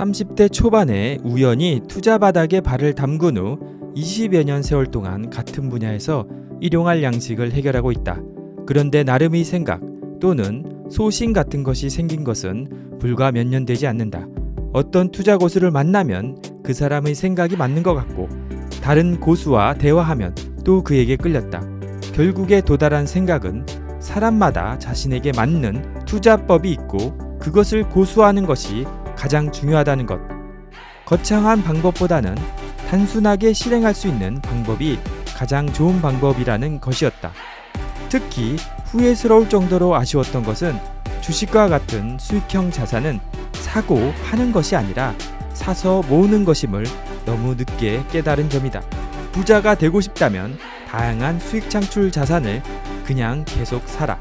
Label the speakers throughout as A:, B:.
A: 30대 초반에 우연히 투자 바닥에 발을 담근 후 20여 년 세월 동안 같은 분야에서 일용할 양식을 해결하고 있다. 그런데 나름의 생각 또는 소신 같은 것이 생긴 것은 불과 몇 년 되지 않는다. 어떤 투자 고수를 만나면 그 사람의 생각이 맞는 것 같고 다른 고수와 대화하면 또 그에게 끌렸다. 결국에 도달한 생각은 사람마다 자신에게 맞는 투자법이 있고 그것을 고수하는 것이 가장 중요하다는 것. 거창한 방법보다는 단순하게 실행할 수 있는 방법이 가장 좋은 방법이라는 것이었다. 특히 후회스러울 정도로 아쉬웠던 것은 주식과 같은 수익형 자산은 사고 파는 것이 아니라 사서 모으는 것임을 너무 늦게 깨달은 점이다. 부자가 되고 싶다면 다양한 수익 창출 자산을 그냥 계속 사라.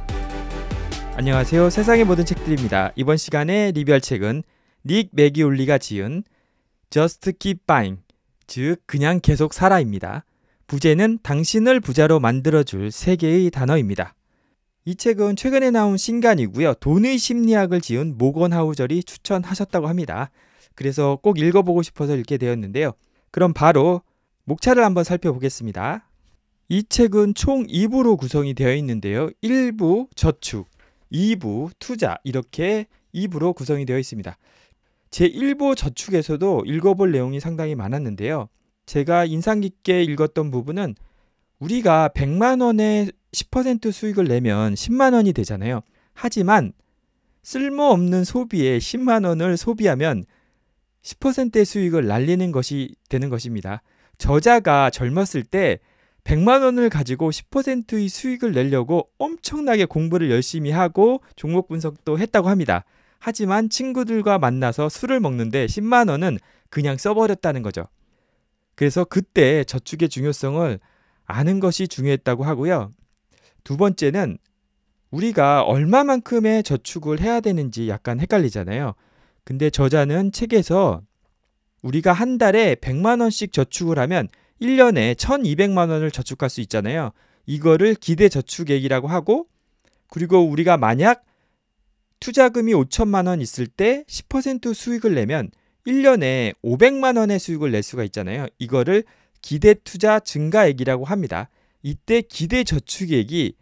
A: 안녕하세요. 세상의 모든 책들입니다. 이번 시간에 리뷰할 책은 닉 맥이올리가 지은 Just Keep Buying, 즉 그냥 계속 살아입니다. 부제는 당신을 부자로 만들어줄 세 개의 단어입니다. 이 책은 최근에 나온 신간이고요. 돈의 심리학을 지은 모건 하우절이 추천하셨다고 합니다. 그래서 꼭 읽어보고 싶어서 읽게 되었는데요. 그럼 바로 목차를 한번 살펴보겠습니다. 이 책은 총 2부로 구성이 되어 있는데요. 1부 저축, 2부 투자 이렇게 2부로 구성이 되어 있습니다. 제1부 저축에서도 읽어볼 내용이 상당히 많았는데요. 제가 인상 깊게 읽었던 부분은 우리가 100만 원에 10% 수익을 내면 10만 원이 되잖아요. 하지만 쓸모없는 소비에 10만 원을 소비하면 10%의 수익을 날리는 것이 되는 것입니다. 저자가 젊었을 때 100만 원을 가지고 10%의 수익을 내려고 엄청나게 공부를 열심히 하고 종목 분석도 했다고 합니다. 하지만 친구들과 만나서 술을 먹는데 10만 원은 그냥 써버렸다는 거죠. 그래서 그때 저축의 중요성을 아는 것이 중요했다고 하고요. 두 번째는 우리가 얼마만큼의 저축을 해야 되는지 약간 헷갈리잖아요. 근데 저자는 책에서 우리가 한 달에 100만 원씩 저축을 하면 1년에 1200만 원을 저축할 수 있잖아요. 이거를 기대 저축액이라고 하고 그리고 우리가 만약 투자금이 5천만 원 있을 때 10% 수익을 내면 1년에 500만 원의 수익을 낼 수가 있잖아요. 이거를 기대 투자 증가액이라고 합니다. 이때 기대 저축액이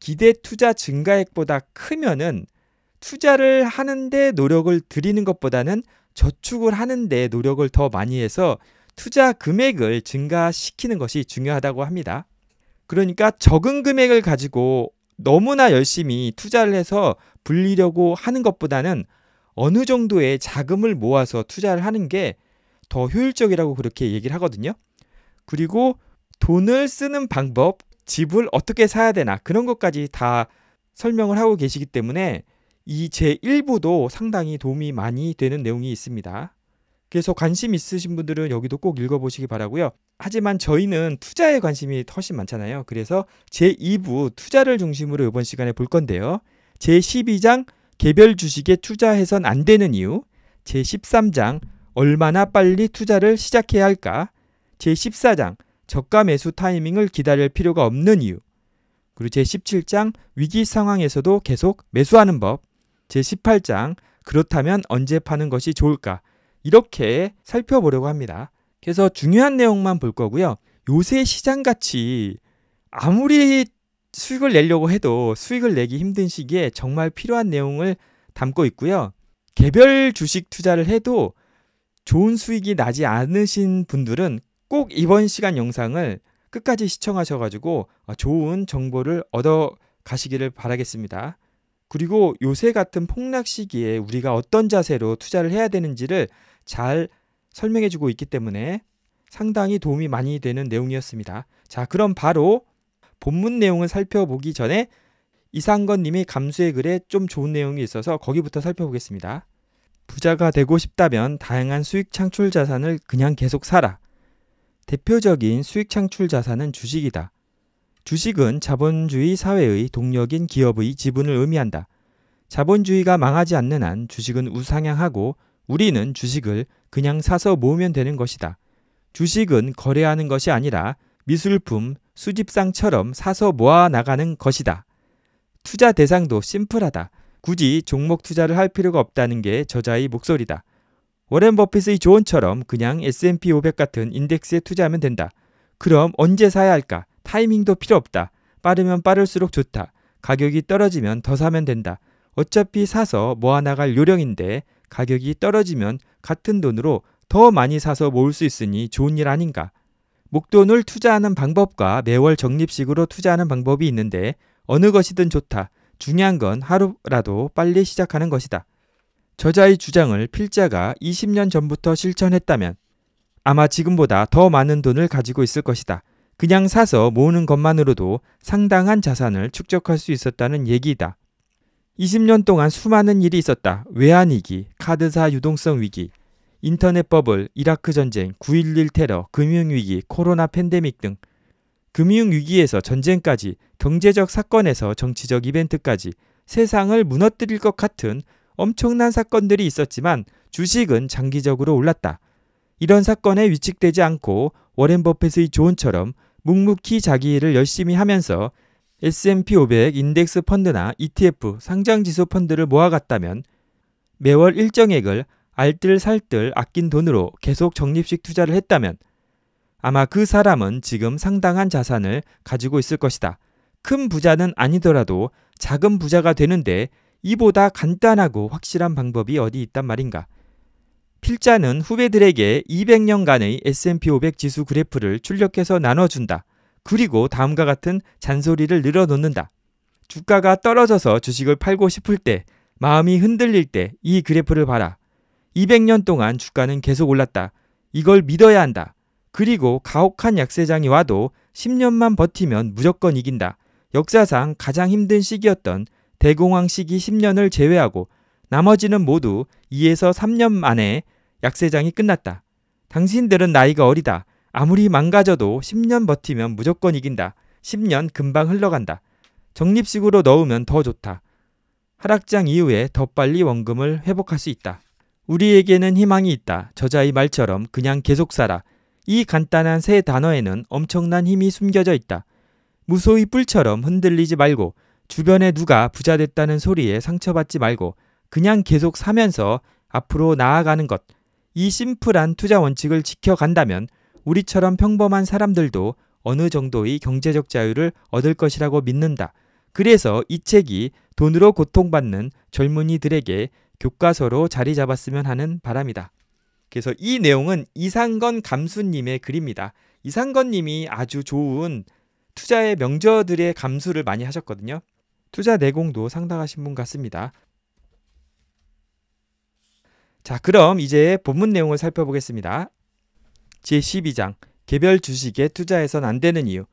A: 기대 투자 증가액보다 크면은 투자를 하는데 노력을 들이는 것보다는 저축을 하는데 노력을 더 많이 해서 투자 금액을 증가시키는 것이 중요하다고 합니다. 그러니까 적은 금액을 가지고 너무나 열심히 투자를 해서 불리려고 하는 것보다는 어느 정도의 자금을 모아서 투자를 하는 게 더 효율적이라고 그렇게 얘기를 하거든요. 그리고 돈을 쓰는 방법, 집을 어떻게 사야 되나 그런 것까지 다 설명을 하고 계시기 때문에 이 제1부도 상당히 도움이 많이 되는 내용이 있습니다. 그래서 관심 있으신 분들은 여기도 꼭 읽어보시기 바라고요. 하지만 저희는 투자에 관심이 훨씬 많잖아요. 그래서 제2부 투자를 중심으로 이번 시간에 볼 건데요. 제12장 개별 주식에 투자해선 안 되는 이유, 제13장 얼마나 빨리 투자를 시작해야 할까, 제14장 저가 매수 타이밍을 기다릴 필요가 없는 이유, 그리고 제17장 위기 상황에서도 계속 매수하는 법, 제18장 그렇다면 언제 파는 것이 좋을까, 이렇게 살펴보려고 합니다. 그래서 중요한 내용만 볼 거고요. 요새 시장같이 아무리 수익을 내려고 해도 수익을 내기 힘든 시기에 정말 필요한 내용을 담고 있고요. 개별 주식 투자를 해도 좋은 수익이 나지 않으신 분들은 꼭 이번 시간 영상을 끝까지 시청하셔가지고 좋은 정보를 얻어 가시기를 바라겠습니다. 그리고 요새 같은 폭락 시기에 우리가 어떤 자세로 투자를 해야 되는지를 잘 설명해주고 있기 때문에 상당히 도움이 많이 되는 내용이었습니다. 자, 그럼 바로 본문 내용을 살펴보기 전에 이상건 님이 감수의 글에 좀 좋은 내용이 있어서 거기부터 살펴보겠습니다. 부자가 되고 싶다면 다양한 수익 창출 자산을 그냥 계속 사라. 대표적인 수익 창출 자산은 주식이다. 주식은 자본주의 사회의 동력인 기업의 지분을 의미한다. 자본주의가 망하지 않는 한 주식은 우상향하고 우리는 주식을 그냥 사서 모으면 되는 것이다. 주식은 거래하는 것이 아니라 미술품, 수집상처럼 사서 모아 나가는 것이다. 투자 대상도 심플하다. 굳이 종목 투자를 할 필요가 없다는 게 저자의 목소리다. 워렌 버핏의 조언처럼 그냥 S&P 500 같은 인덱스에 투자하면 된다. 그럼 언제 사야 할까? 타이밍도 필요 없다. 빠르면 빠를수록 좋다. 가격이 떨어지면 더 사면 된다. 어차피 사서 모아나갈 요령인데 가격이 떨어지면 같은 돈으로 더 많이 사서 모을 수 있으니 좋은 일 아닌가. 목돈을 투자하는 방법과 매월 적립식으로 투자하는 방법이 있는데 어느 것이든 좋다. 중요한 건 하루라도 빨리 시작하는 것이다. 저자의 주장을 필자가 20년 전부터 실천했다면 아마 지금보다 더 많은 돈을 가지고 있을 것이다. 그냥 사서 모으는 것만으로도 상당한 자산을 축적할 수 있었다는 얘기이다. 20년 동안 수많은 일이 있었다. 외환위기, 카드사 유동성 위기, 인터넷 버블, 이라크 전쟁, 9.11 테러, 금융위기, 코로나 팬데믹 등 금융위기에서 전쟁까지 경제적 사건에서 정치적 이벤트까지 세상을 무너뜨릴 것 같은 엄청난 사건들이 있었지만 주식은 장기적으로 올랐다. 이런 사건에 위축되지 않고 워렌 버핏의 조언처럼 묵묵히 자기 일을 열심히 하면서 S&P 500 인덱스 펀드나 ETF 상장 지수 펀드를 모아갔다면 매월 일정액을 알뜰살뜰 아낀 돈으로 계속 적립식 투자를 했다면 아마 그 사람은 지금 상당한 자산을 가지고 있을 것이다. 큰 부자는 아니더라도 작은 부자가 되는데 이보다 간단하고 확실한 방법이 어디 있단 말인가. 필자는 후배들에게 200년간의 S&P 500 지수 그래프를 출력해서 나눠준다. 그리고 다음과 같은 잔소리를 늘어놓는다. 주가가 떨어져서 주식을 팔고 싶을 때, 마음이 흔들릴 때 이 그래프를 봐라. 200년 동안 주가는 계속 올랐다. 이걸 믿어야 한다. 그리고 가혹한 약세장이 와도 10년만 버티면 무조건 이긴다. 역사상 가장 힘든 시기였던 대공황 시기 10년을 제외하고 나머지는 모두 2에서 3년 만에 약세장이 끝났다. 당신들은 나이가 어리다. 아무리 망가져도 10년 버티면 무조건 이긴다. 10년 금방 흘러간다. 적립식으로 넣으면 더 좋다. 하락장 이후에 더 빨리 원금을 회복할 수 있다. 우리에게는 희망이 있다. 저자의 말처럼 그냥 계속 살아. 이 간단한 세 단어에는 엄청난 힘이 숨겨져 있다. 무소의 뿔처럼 흔들리지 말고 주변에 누가 부자 됐다는 소리에 상처받지 말고 그냥 계속 사면서 앞으로 나아가는 것. 이 심플한 투자 원칙을 지켜간다면 우리처럼 평범한 사람들도 어느 정도의 경제적 자유를 얻을 것이라고 믿는다. 그래서 이 책이 돈으로 고통받는 젊은이들에게 교과서로 자리 잡았으면 하는 바람이다. 그래서 이 내용은 이상건 감수님의 글입니다. 이상건 님이 아주 좋은 투자의 명저들의 감수를 많이 하셨거든요. 투자 내공도 상당하신 분 같습니다. 자, 그럼 이제 본문 내용을 살펴보겠습니다. 제12장 개별 주식에 투자해선 안 되는 이유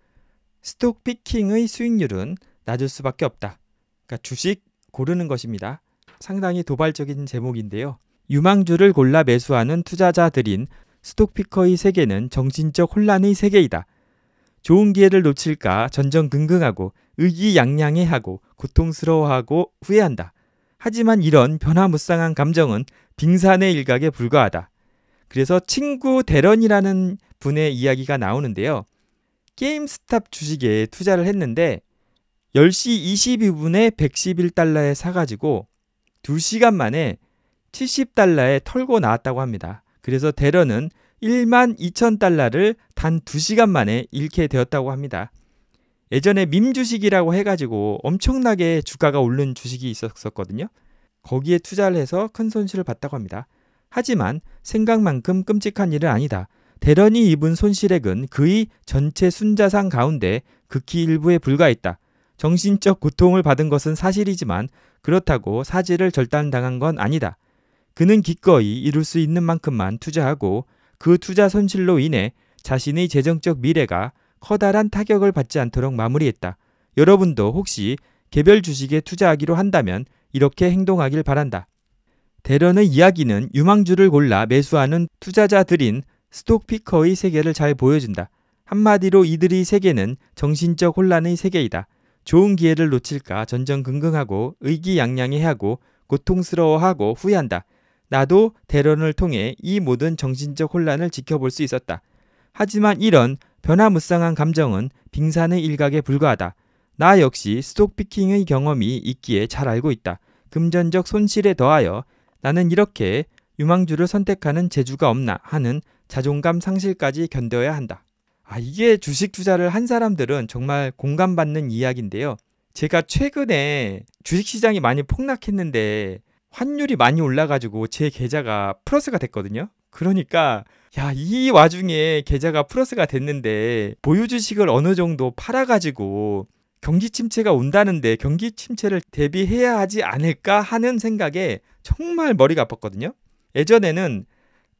A: 스톡 피킹의 수익률은 낮을 수밖에 없다. 그러니까 주식 고르는 것입니다. 상당히 도발적인 제목인데요. 유망주를 골라 매수하는 투자자들인 스톡피커의 세계는 정신적 혼란의 세계이다. 좋은 기회를 놓칠까 전전긍긍하고 의기양양해하고 고통스러워하고 후회한다. 하지만 이런 변화무쌍한 감정은 빙산의 일각에 불과하다. 그래서 친구 대런이라는 분의 이야기가 나오는데요. 게임스탑 주식에 투자를 했는데 10시 22분에 111달러에 사가지고 2시간 만에 70달러에 털고 나왔다고 합니다. 그래서 대런은 1만 2천 달러를 단 2시간 만에 잃게 되었다고 합니다. 예전에 민 주식이라고 해가지고 엄청나게 주가가 오른 주식이 있었거든요. 거기에 투자를 해서 큰 손실을 봤다고 합니다. 하지만 생각만큼 끔찍한 일은 아니다. 대련이 입은 손실액은 그의 전체 순자산 가운데 극히 일부에 불과했다. 정신적 고통을 받은 것은 사실이지만 그렇다고 사지를 절단당한 건 아니다. 그는 기꺼이 이룰 수 있는 만큼만 투자하고 그 투자 손실로 인해 자신의 재정적 미래가 커다란 타격을 받지 않도록 마무리했다. 여러분도 혹시 개별 주식에 투자하기로 한다면 이렇게 행동하길 바란다. 대련의 이야기는 유망주를 골라 매수하는 투자자들인 스톡피커의 세계를 잘 보여준다. 한마디로 이들의 세계는 정신적 혼란의 세계이다. 좋은 기회를 놓칠까 전전긍긍하고 의기양양해하고 고통스러워하고 후회한다. 나도 대련을 통해 이 모든 정신적 혼란을 지켜볼 수 있었다. 하지만 이런 변화무쌍한 감정은 빙산의 일각에 불과하다. 나 역시 스톡피킹의 경험이 있기에 잘 알고 있다. 금전적 손실에 더하여 나는 이렇게 유망주를 선택하는 재주가 없나 하는 자존감 상실까지 견뎌야 한다. 아, 이게 주식 투자를 한 사람들은 정말 공감받는 이야기인데요. 제가 최근에 주식 시장이 많이 폭락했는데 환율이 많이 올라가지고 제 계좌가 플러스가 됐거든요. 그러니까 야, 이 와중에 계좌가 플러스가 됐는데 보유 주식을 어느 정도 팔아 가지고 경기 침체가 온다는데 경기 침체를 대비해야 하지 않을까 하는 생각에 정말 머리가 아팠거든요. 예전에는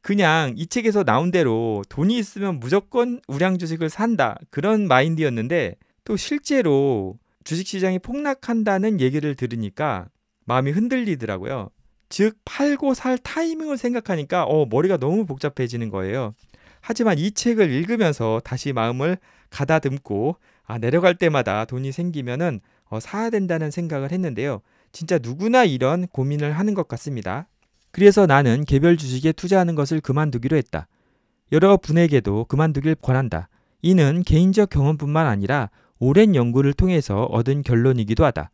A: 그냥 이 책에서 나온 대로 돈이 있으면 무조건 우량 주식을 산다 그런 마인드였는데 또 실제로 주식 시장이 폭락한다는 얘기를 들으니까 마음이 흔들리더라고요. 즉 팔고 살 타이밍을 생각하니까 어 머리가 너무 복잡해지는 거예요. 하지만 이 책을 읽으면서 다시 마음을 가다듬고 아, 내려갈 때마다 돈이 생기면은 어, 사야 된다는 생각을 했는데요. 진짜 누구나 이런 고민을 하는 것 같습니다. 그래서 나는 개별 주식에 투자하는 것을 그만두기로 했다. 여러 분에게도 그만두길 권한다. 이는 개인적 경험뿐만 아니라 오랜 연구를 통해서 얻은 결론이기도 하다.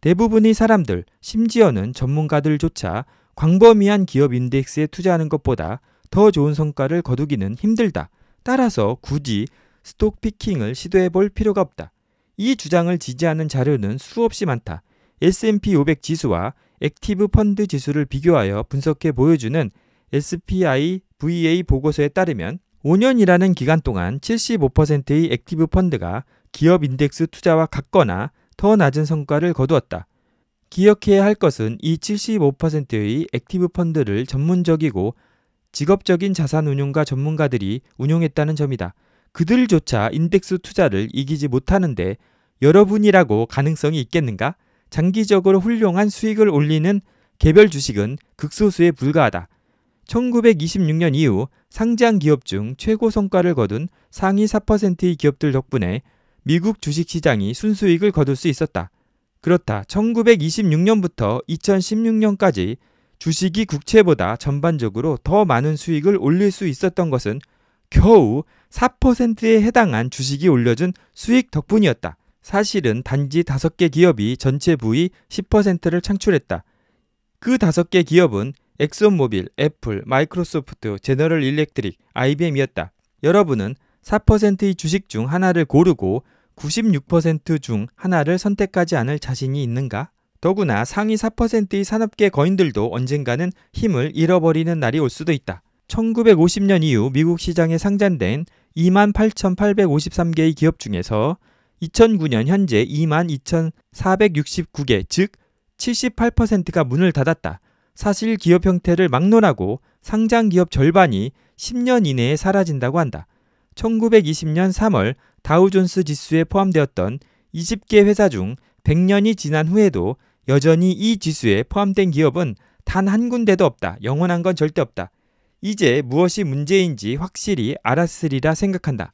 A: 대부분의 사람들, 심지어는 전문가들조차 광범위한 기업 인덱스에 투자하는 것보다 더 좋은 성과를 거두기는 힘들다. 따라서 굳이 스톡피킹을 시도해 볼 필요가 없다. 이 주장을 지지하는 자료는 수없이 많다. S&P 500 지수와 액티브 펀드 지수를 비교하여 분석해 보여주는 SPI VA 보고서에 따르면 5년이라는 기간 동안 75%의 액티브 펀드가 기업 인덱스 투자와 같거나 더 낮은 성과를 거두었다. 기억해야 할 것은 이 75%의 액티브 펀드를 전문적이고 직업적인 자산 운용가 전문가들이 운용했다는 점이다. 그들조차 인덱스 투자를 이기지 못하는데 여러분이라고 가능성이 있겠는가? 장기적으로 훌륭한 수익을 올리는 개별 주식은 극소수에 불과하다. 1926년 이후 상장 기업 중 최고 성과를 거둔 상위 4%의 기업들 덕분에 미국 주식 시장이 순수익을 거둘 수 있었다. 그렇다. 1926년부터 2016년까지 주식이 국채보다 전반적으로 더 많은 수익을 올릴 수 있었던 것은 겨우 4%에 해당한 주식이 올려준 수익 덕분이었다. 사실은 단지 5개 기업이 전체 부위 10%를 창출했다. 그 5개 기업은 엑소모빌 애플, 마이크로소프트, 제너럴 일렉트릭, IBM이었다. 여러분은 4%의 주식 중 하나를 고르고 96%중 하나를 선택하지 않을 자신이 있는가? 더구나 상위 4%의 산업계 거인들도 언젠가는 힘을 잃어버리는 날이 올 수도 있다. 1950년 이후 미국 시장에 상장된 28,853개의 기업 중에서 2009년 현재 22,469개, 즉 78%가 문을 닫았다. 사실 기업 형태를 막론하고 상장 기업 절반이 10년 이내에 사라진다고 한다. 1920년 3월 다우존스 지수에 포함되었던 20개 회사 중 100년이 지난 후에도 여전히 이 지수에 포함된 기업은 단 한 군데도 없다. 영원한 건 절대 없다. 이제 무엇이 문제인지 확실히 알았으리라 생각한다.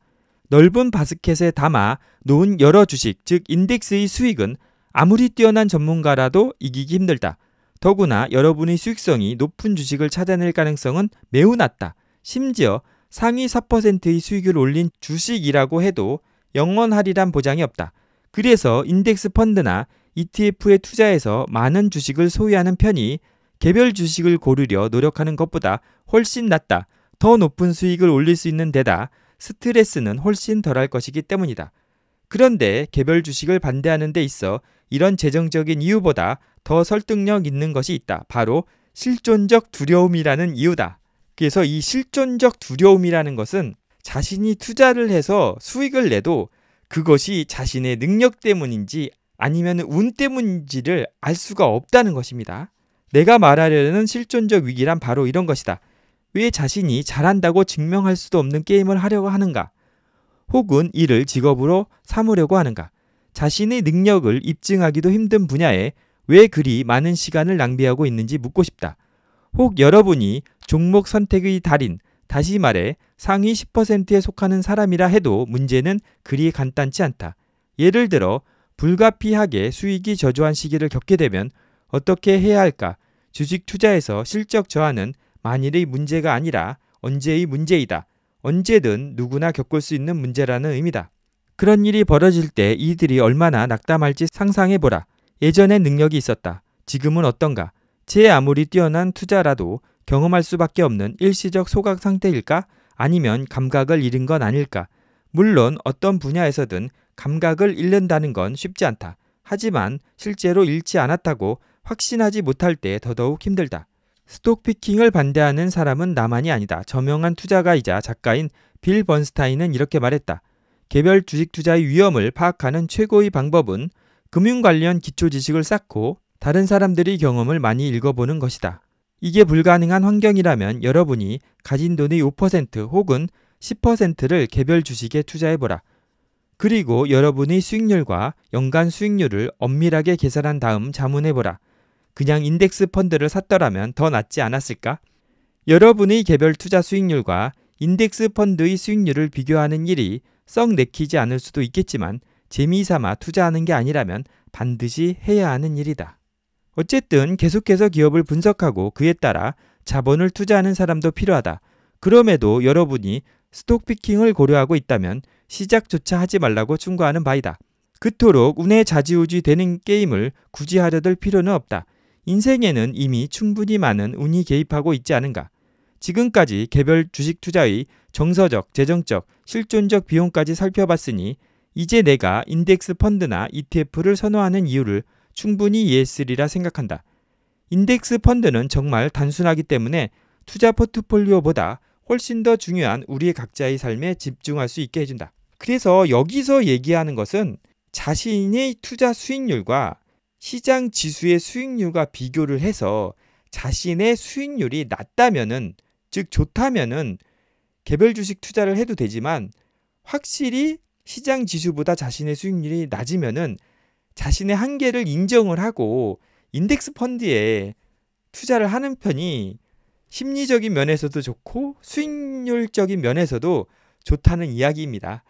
A: 넓은 바스켓에 담아 놓은 여러 주식, 즉 인덱스의 수익은 아무리 뛰어난 전문가라도 이기기 힘들다. 더구나 여러분의 수익성이 높은 주식을 찾아낼 가능성은 매우 낮다. 심지어 상위 4%의 수익을 올린 주식이라고 해도 영원하리란 보장이 없다. 그래서 인덱스 펀드나 ETF에 투자해서 많은 주식을 소유하는 편이 개별 주식을 고르려 노력하는 것보다 훨씬 낫다. 더 높은 수익을 올릴 수 있는 데다 스트레스는 훨씬 덜할 것이기 때문이다. 그런데 개별 주식을 반대하는 데 있어 이런 재정적인 이유보다 더 설득력 있는 것이 있다. 바로 실존적 두려움이라는 이유다. 그래서 이 실존적 두려움이라는 것은 자신이 투자를 해서 수익을 내도 그것이 자신의 능력 때문인지 아니면 운 때문인지를 알 수가 없다는 것입니다. 내가 말하려는 실존적 위기란 바로 이런 것이다. 왜 자신이 잘한다고 증명할 수도 없는 게임을 하려고 하는가? 혹은 이를 직업으로 삼으려고 하는가? 자신의 능력을 입증하기도 힘든 분야에 왜 그리 많은 시간을 낭비하고 있는지 묻고 싶다. 혹 여러분이 종목 선택의 달인, 다시 말해 상위 10%에 속하는 사람이라 해도 문제는 그리 간단치 않다. 예를 들어 불가피하게 수익이 저조한 시기를 겪게 되면 어떻게 해야 할까? 주식 투자에서 실적 저하는 만일의 문제가 아니라 언제의 문제이다. 언제든 누구나 겪을 수 있는 문제라는 의미다. 그런 일이 벌어질 때 이들이 얼마나 낙담할지 상상해보라. 예전에 능력이 있었다. 지금은 어떤가? 제 아무리 뛰어난 투자라도 경험할 수밖에 없는 일시적 소각 상태일까? 아니면 감각을 잃은 건 아닐까? 물론 어떤 분야에서든 감각을 잃는다는 건 쉽지 않다. 하지만 실제로 잃지 않았다고 확신하지 못할 때 더더욱 힘들다. 스톡피킹을 반대하는 사람은 나만이 아니다. 저명한 투자가이자 작가인 빌 번스타인은 이렇게 말했다. 개별 주식 투자의 위험을 파악하는 최고의 방법은 금융 관련 기초 지식을 쌓고 다른 사람들의 경험을 많이 읽어보는 것이다. 이게 불가능한 환경이라면 여러분이 가진 돈의 5% 혹은 10%를 개별 주식에 투자해보라. 그리고 여러분의 수익률과 연간 수익률을 엄밀하게 계산한 다음 자문해보라. 그냥 인덱스 펀드를 샀더라면 더 낫지 않았을까? 여러분의 개별 투자 수익률과 인덱스 펀드의 수익률을 비교하는 일이 썩 내키지 않을 수도 있겠지만 재미삼아 투자하는 게 아니라면 반드시 해야 하는 일이다. 어쨌든 계속해서 기업을 분석하고 그에 따라 자본을 투자하는 사람도 필요하다. 그럼에도 여러분이 스톡피킹을 고려하고 있다면 시작조차 하지 말라고 충고하는 바이다. 그토록 운에 좌지우지 되는 게임을 굳이 하려들 필요는 없다. 인생에는 이미 충분히 많은 운이 개입하고 있지 않은가. 지금까지 개별 주식 투자의 정서적, 재정적, 실존적 비용까지 살펴봤으니 이제 내가 인덱스 펀드나 ETF를 선호하는 이유를 충분히 이해했으리라 생각한다. 인덱스 펀드는 정말 단순하기 때문에 투자 포트폴리오보다 훨씬 더 중요한 우리 각자의 삶에 집중할 수 있게 해준다. 그래서 여기서 얘기하는 것은 자신의 투자 수익률과 시장 지수의 수익률과 비교를 해서 자신의 수익률이 낮다면은 즉 좋다면은 개별 주식 투자를 해도 되지만 확실히 시장 지수보다 자신의 수익률이 낮으면은 자신의 한계를 인정을 하고 인덱스 펀드에 투자를 하는 편이 심리적인 면에서도 좋고 수익률적인 면에서도 좋다는 이야기입니다.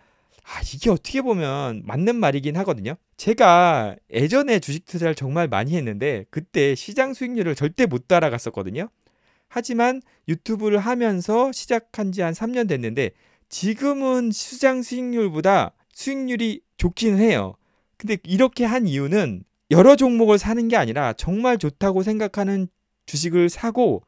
A: 아, 이게 어떻게 보면 맞는 말이긴 하거든요. 제가 예전에 주식 투자를 정말 많이 했는데 그때 시장 수익률을 절대 못 따라갔었거든요. 하지만 유튜브를 하면서 시작한 지 한 3년 됐는데 지금은 시장 수익률보다 수익률이 좋긴 해요. 근데 이렇게 한 이유는 여러 종목을 사는 게 아니라 정말 좋다고 생각하는 주식을 사고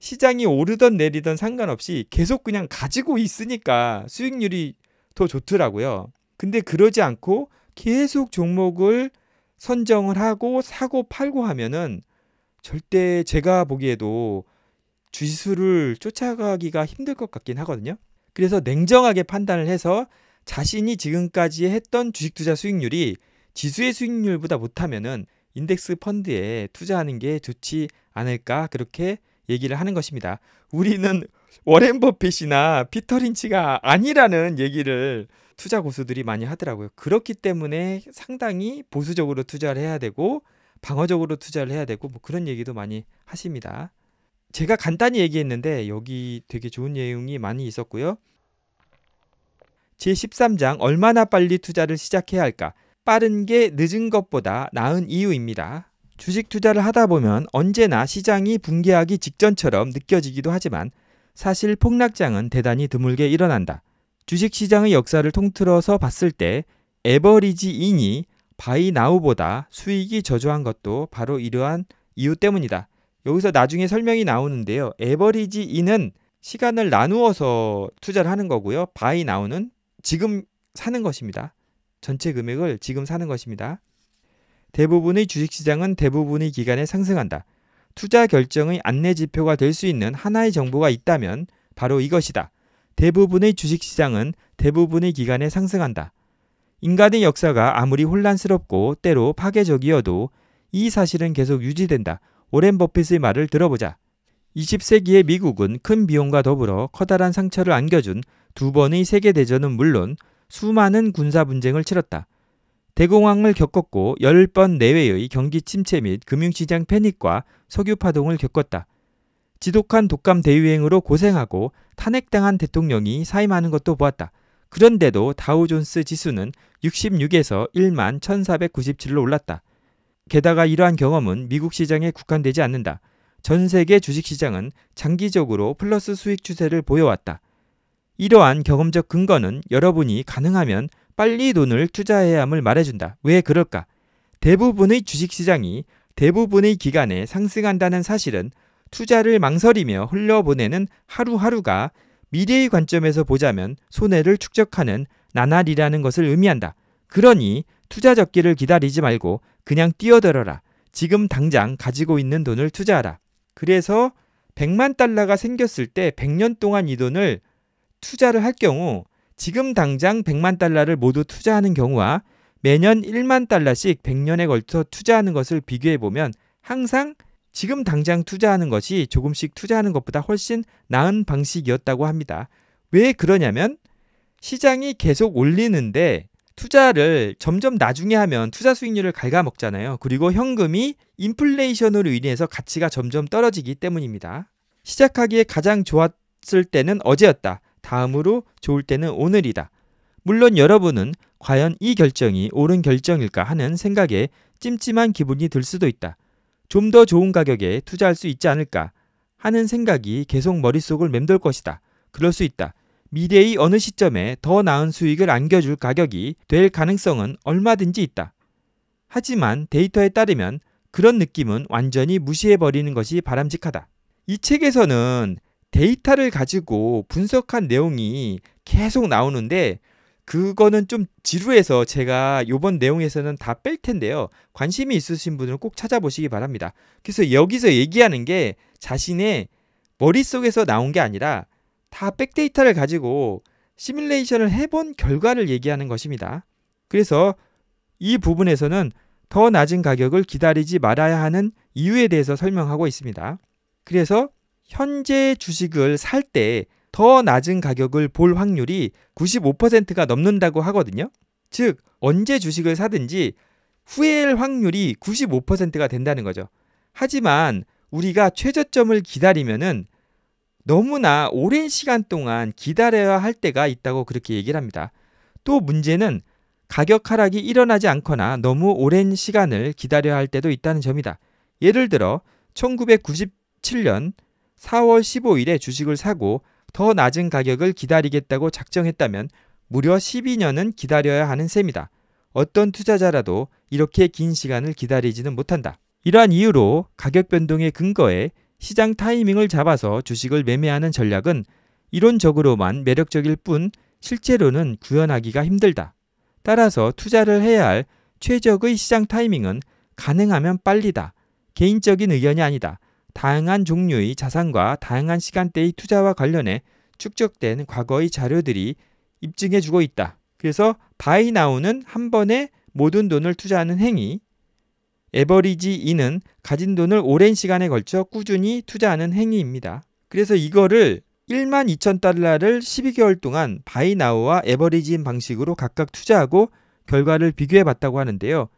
A: 시장이 오르던 내리던 상관없이 계속 그냥 가지고 있으니까 수익률이 더 좋더라고요. 근데 그러지 않고 계속 종목을 선정을 하고 사고 팔고 하면은 절대 제가 보기에도 주수를 쫓아가기가 힘들 것 같긴 하거든요. 그래서 냉정하게 판단을 해서 자신이 지금까지 했던 주식 투자 수익률이 지수의 수익률보다 못하면은 인덱스 펀드에 투자하는 게 좋지 않을까 그렇게 얘기를 하는 것입니다. 우리는 워렌 버핏이나 피터 린치가 아니라는 얘기를 투자 고수들이 많이 하더라고요. 그렇기 때문에 상당히 보수적으로 투자를 해야 되고 방어적으로 투자를 해야 되고 뭐 그런 얘기도 많이 하십니다. 제가 간단히 얘기했는데 여기 되게 좋은 내용이 많이 있었고요. 제13장 얼마나 빨리 투자를 시작해야 할까? 빠른 게 늦은 것보다 나은 이유입니다. 주식 투자를 하다 보면 언제나 시장이 붕괴하기 직전처럼 느껴지기도 하지만 사실 폭락장은 대단히 드물게 일어난다. 주식시장의 역사를 통틀어서 봤을 때 에버리지인이 바이 나우보다 수익이 저조한 것도 바로 이러한 이유 때문이다. 여기서 나중에 설명이 나오는데요. 에버리지인은 시간을 나누어서 투자를 하는 거고요. 바이 나우는 지금 사는 것입니다. 전체 금액을 지금 사는 것입니다. 대부분의 주식시장은 대부분의 기간에 상승한다. 투자 결정의 안내 지표가 될 수 있는 하나의 정보가 있다면 바로 이것이다. 대부분의 주식 시장은 대부분의 기간에 상승한다. 인간의 역사가 아무리 혼란스럽고 때로 파괴적이어도 이 사실은 계속 유지된다. 오렌 버핏의 말을 들어보자. 20세기의 미국은 큰 비용과 더불어 커다란 상처를 안겨준 두 번의 세계대전은 물론 수많은 군사 분쟁을 치렀다. 대공황을 겪었고 10번 내외의 경기 침체 및 금융시장 패닉과 석유 파동을 겪었다. 지독한 독감 대유행으로 고생하고 탄핵당한 대통령이 사임하는 것도 보았다. 그런데도 다우존스 지수는 66에서 1만 1497로 올랐다. 게다가 이러한 경험은 미국 시장에 국한되지 않는다. 전 세계 주식시장은 장기적으로 플러스 수익 추세를 보여왔다. 이러한 경험적 근거는 여러분이 가능하면 빨리 돈을 투자해야 함을 말해준다. 왜 그럴까? 대부분의 주식시장이 대부분의 기간에 상승한다는 사실은 투자를 망설이며 흘려보내는 하루하루가 미래의 관점에서 보자면 손해를 축적하는 나날이라는 것을 의미한다. 그러니 투자 적기를 기다리지 말고 그냥 뛰어들어라. 지금 당장 가지고 있는 돈을 투자하라. 그래서 100만 달러가 생겼을 때 100년 동안 이 돈을 투자를 할 경우 지금 당장 100만 달러를 모두 투자하는 경우와 매년 1만 달러씩 100년에 걸쳐 투자하는 것을 비교해 보면 항상 지금 당장 투자하는 것이 조금씩 투자하는 것보다 훨씬 나은 방식이었다고 합니다. 왜 그러냐면 시장이 계속 올리는데 투자를 점점 나중에 하면 투자 수익률을 갉아먹잖아요. 그리고 현금이 인플레이션으로 인해서 가치가 점점 떨어지기 때문입니다. 시작하기에 가장 좋았을 때는 어제였다. 다음으로 좋을 때는 오늘이다. 물론 여러분은 과연 이 결정이 옳은 결정일까 하는 생각에 찜찜한 기분이 들 수도 있다. 좀 더 좋은 가격에 투자할 수 있지 않을까 하는 생각이 계속 머릿속을 맴돌 것이다. 그럴 수 있다. 미래의 어느 시점에 더 나은 수익을 안겨줄 가격이 될 가능성은 얼마든지 있다. 하지만 데이터에 따르면 그런 느낌은 완전히 무시해버리는 것이 바람직하다. 이 책에서는 데이터를 가지고 분석한 내용이 계속 나오는데 그거는 좀 지루해서 제가 요번 내용에서는 다 뺄 텐데요. 관심이 있으신 분들은 꼭 찾아보시기 바랍니다. 그래서 여기서 얘기하는 게 자신의 머릿속에서 나온 게 아니라 다 백데이터를 가지고 시뮬레이션을 해본 결과를 얘기하는 것입니다. 그래서 이 부분에서는 더 낮은 가격을 기다리지 말아야 하는 이유에 대해서 설명하고 있습니다. 그래서 현재 주식을 살때 더 낮은 가격을 볼 확률이 95%가 넘는다고 하거든요. 즉, 언제 주식을 사든지 후회할 확률이 95%가 된다는 거죠. 하지만 우리가 최저점을 기다리면은 너무나 오랜 시간 동안 기다려야 할 때가 있다고 그렇게 얘기를 합니다. 또 문제는 가격 하락이 일어나지 않거나 너무 오랜 시간을 기다려야 할 때도 있다는 점이다. 예를 들어 1997년 4월 15일에 주식을 사고 더 낮은 가격을 기다리겠다고 작정했다면 무려 12년은 기다려야 하는 셈이다. 어떤 투자자라도 이렇게 긴 시간을 기다리지는 못한다. 이러한 이유로 가격 변동의 근거에 시장 타이밍을 잡아서 주식을 매매하는 전략은 이론적으로만 매력적일 뿐 실제로는 구현하기가 힘들다. 따라서 투자를 해야 할 최적의 시장 타이밍은 가능하면 빨리다. 개인적인 의견이 아니다. 다양한 종류의 자산과 다양한 시간대의 투자와 관련해 축적된 과거의 자료들이 입증해 주고 있다. 그래서 바이 나우는 한 번에 모든 돈을 투자하는 행위, 에버리지 인은 가진 돈을 오랜 시간에 걸쳐 꾸준히 투자하는 행위입니다. 그래서 이거를 1만 2천 달러를 12개월 동안 바이 나우와 에버리지 인 방식으로 각각 투자하고 결과를 비교해 봤다고 하는데요.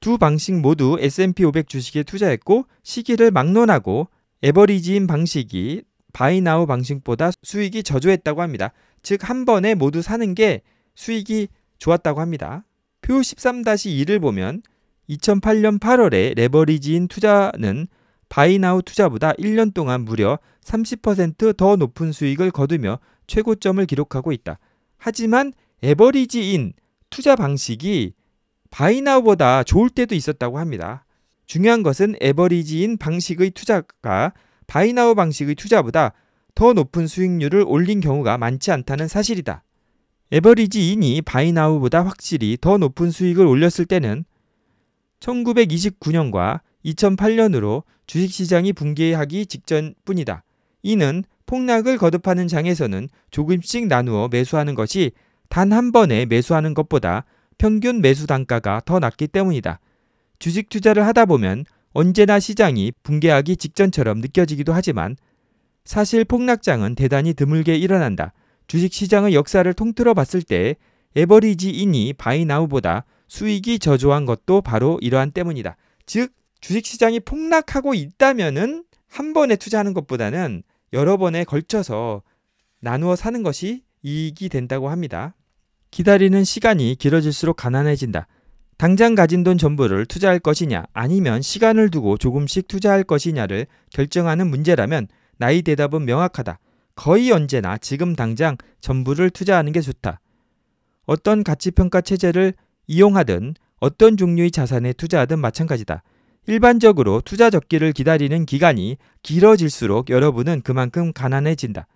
A: 두 방식 모두 S&P 500 주식에 투자했고 시기를 막론하고 에버리지인 방식이 바이나우 방식보다 수익이 저조했다고 합니다. 즉 한 번에 모두 사는 게 수익이 좋았다고 합니다. 표 13-2를 보면 2008년 8월에 레버리지인 투자는 바이나우 투자보다 1년 동안 무려 30%더 높은 수익을 거두며 최고점을 기록하고 있다. 하지만 에버리지인 투자 방식이 바이나우보다 좋을 때도 있었다고 합니다. 중요한 것은 에버리지인 방식의 투자가 바이나우 방식의 투자보다 더 높은 수익률을 올린 경우가 많지 않다는 사실이다. 에버리지인이 바이나우보다 확실히 더 높은 수익을 올렸을 때는 1929년과 2008년으로 주식시장이 붕괴하기 직전뿐이다. 이는 폭락을 거듭하는 장에서는 조금씩 나누어 매수하는 것이 단 한 번에 매수하는 것보다 평균 매수 단가가 더 낮기 때문이다. 주식 투자를 하다 보면 언제나 시장이 붕괴하기 직전처럼 느껴지기도 하지만 사실 폭락장은 대단히 드물게 일어난다. 주식 시장의 역사를 통틀어 봤을 때 에버리지 인이 바이 나우보다 수익이 저조한 것도 바로 이러한 때문이다. 즉 주식 시장이 폭락하고 있다면은 한 번에 투자하는 것보다는 여러 번에 걸쳐서 나누어 사는 것이 이익이 된다고 합니다. 기다리는 시간이 길어질수록 가난해진다. 당장 가진 돈 전부를 투자할 것이냐 아니면 시간을 두고 조금씩 투자할 것이냐를 결정하는 문제라면 나의 대답은 명확하다. 거의 언제나 지금 당장 전부를 투자하는 게 좋다. 어떤 가치평가 체제를 이용하든 어떤 종류의 자산에 투자하든 마찬가지다. 일반적으로 투자 적기를 기다리는 기간이 길어질수록 여러분은 그만큼 가난해진다.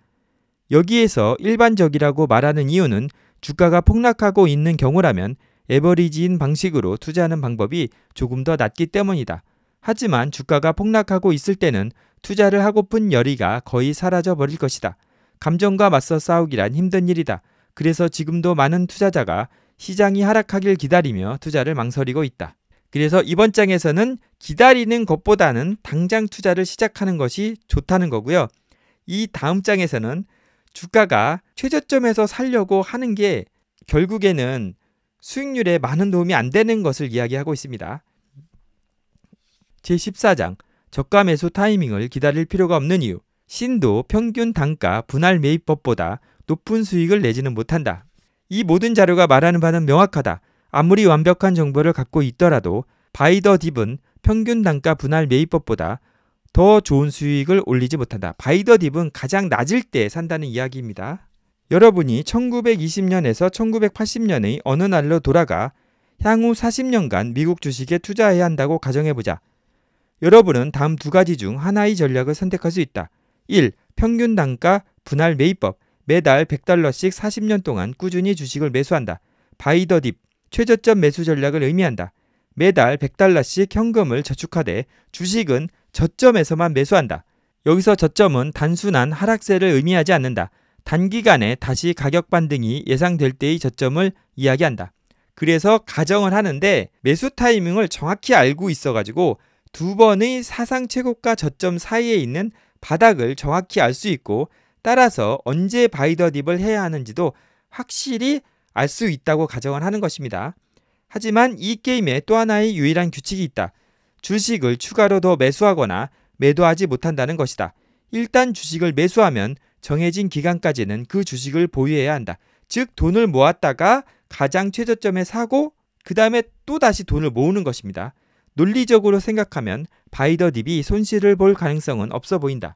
A: 여기에서 일반적이라고 말하는 이유는 주가가 폭락하고 있는 경우라면 에버리지인 방식으로 투자하는 방법이 조금 더 낫기 때문이다. 하지만 주가가 폭락하고 있을 때는 투자를 하고픈 열의가 거의 사라져 버릴 것이다. 감정과 맞서 싸우기란 힘든 일이다. 그래서 지금도 많은 투자자가 시장이 하락하길 기다리며 투자를 망설이고 있다. 그래서 이번 장에서는 기다리는 것보다는 당장 투자를 시작하는 것이 좋다는 거고요. 이 다음 장에서는 주가가 최저점에서 살려고 하는 게 결국에는 수익률에 많은 도움이 안 되는 것을 이야기하고 있습니다. 제14장 저가 매수 타이밍을 기다릴 필요가 없는 이유 신도 평균 단가 분할 매입법보다 높은 수익을 내지는 못한다. 이 모든 자료가 말하는 바는 명확하다. 아무리 완벽한 정보를 갖고 있더라도 바이더 딥은 평균 단가 분할 매입법보다 더 좋은 수익을 올리지 못한다. 바이더 딥은 가장 낮을 때 산다는 이야기입니다. 여러분이 1920년에서 1980년의 어느 날로 돌아가 향후 40년간 미국 주식에 투자해야 한다고 가정해보자. 여러분은 다음 두 가지 중 하나의 전략을 선택할 수 있다. 1. 평균 단가 분할 매입법. 매달 100달러씩 40년 동안 꾸준히 주식을 매수한다. 바이더 딥. 최저점 매수 전략을 의미한다. 매달 100달러씩 현금을 저축하되 주식은 저점에서만 매수한다. 여기서 저점은 단순한 하락세를 의미하지 않는다. 단기간에 다시 가격 반등이 예상될 때의 저점을 이야기한다. 그래서 가정을 하는데 매수 타이밍을 정확히 알고 있어가지고 두 번의 사상 최고가 저점 사이에 있는 바닥을 정확히 알 수 있고 따라서 언제 바이더 딥을 해야 하는지도 확실히 알 수 있다고 가정을 하는 것입니다. 하지만 이 게임에 또 하나의 유일한 규칙이 있다. 주식을 추가로 더 매수하거나 매도하지 못한다는 것이다. 일단 주식을 매수하면 정해진 기간까지는 그 주식을 보유해야 한다. 즉 돈을 모았다가 가장 최저점에 사고 그 다음에 또 다시 돈을 모으는 것입니다. 논리적으로 생각하면 바이더딥이 손실을 볼 가능성은 없어 보인다.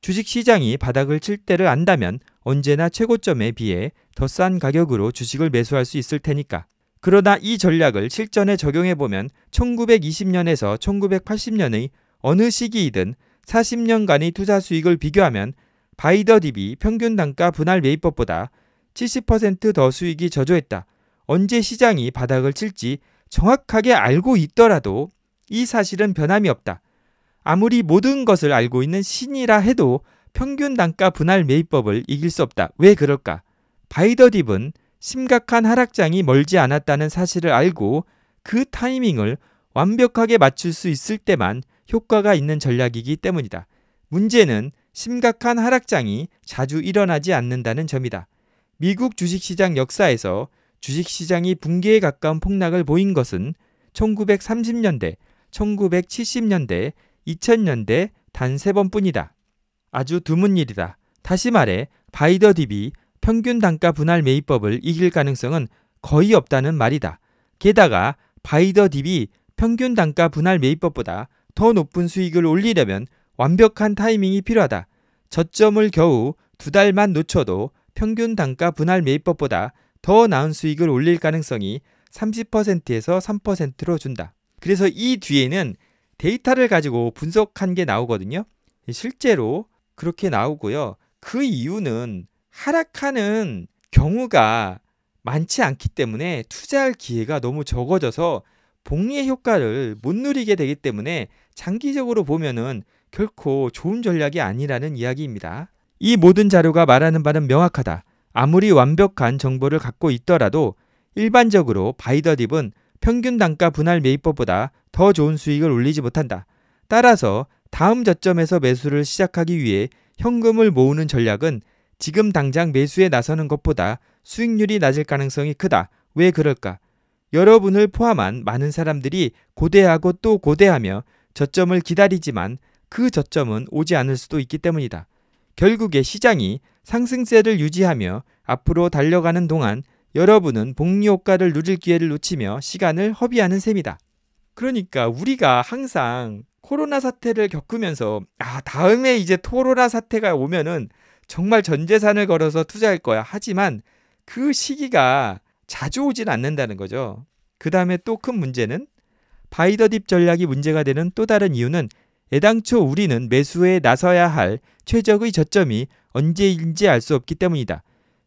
A: 주식 시장이 바닥을 칠 때를 안다면 언제나 최고점에 비해 더 싼 가격으로 주식을 매수할 수 있을 테니까. 그러나 이 전략을 실전에 적용해 보면 1920년에서 1980년의 어느 시기이든 40년간의 투자 수익을 비교하면 바이더 딥이 평균 단가 분할 매입법보다 70%더 수익이 저조했다. 언제 시장이 바닥을 칠지 정확하게 알고 있더라도 이 사실은 변함이 없다. 아무리 모든 것을 알고 있는 신이라 해도 평균 단가 분할 매입법을 이길 수 없다. 왜 그럴까? 바이더 딥은 심각한 하락장이 멀지 않았다는 사실을 알고 그 타이밍을 완벽하게 맞출 수 있을 때만 효과가 있는 전략이기 때문이다. 문제는 심각한 하락장이 자주 일어나지 않는다는 점이다. 미국 주식시장 역사에서 주식시장이 붕괴에 가까운 폭락을 보인 것은 1930년대, 1970년대, 2000년대 단 세 번뿐이다. 아주 드문 일이다. 다시 말해 바이더 딥이 평균 단가 분할 매입법을 이길 가능성은 거의 없다는 말이다. 게다가 바이더딥이 평균 단가 분할 매입법보다 더 높은 수익을 올리려면 완벽한 타이밍이 필요하다. 저점을 겨우 두 달만 놓쳐도 평균 단가 분할 매입법보다 더 나은 수익을 올릴 가능성이 30%에서 3%로 준다. 그래서 이 뒤에는 데이터를 가지고 분석한 게 나오거든요. 실제로 그렇게 나오고요. 그 이유는 하락하는 경우가 많지 않기 때문에 투자할 기회가 너무 적어져서 복리의 효과를 못 누리게 되기 때문에 장기적으로 보면은 결코 좋은 전략이 아니라는 이야기입니다. 이 모든 자료가 말하는 바는 명확하다. 아무리 완벽한 정보를 갖고 있더라도 일반적으로 바이더딥은 평균 단가 분할 매입법보다 더 좋은 수익을 올리지 못한다. 따라서 다음 저점에서 매수를 시작하기 위해 현금을 모으는 전략은 지금 당장 매수에 나서는 것보다 수익률이 낮을 가능성이 크다. 왜 그럴까? 여러분을 포함한 많은 사람들이 고대하고 또 고대하며 저점을 기다리지만 그 저점은 오지 않을 수도 있기 때문이다. 결국에 시장이 상승세를 유지하며 앞으로 달려가는 동안 여러분은 복리 효과를 누릴 기회를 놓치며 시간을 허비하는 셈이다. 그러니까 우리가 항상 코로나 사태를 겪으면서 아, 다음에 이제 토로나 사태가 오면은 정말 전 재산을 걸어서 투자할 거야. 하지만 그 시기가 자주 오진 않는다는 거죠. 그 다음에 또 큰 문제는 바이더딥 전략이 문제가 되는 또 다른 이유는 애당초 우리는 매수에 나서야 할 최적의 저점이 언제인지 알 수 없기 때문이다.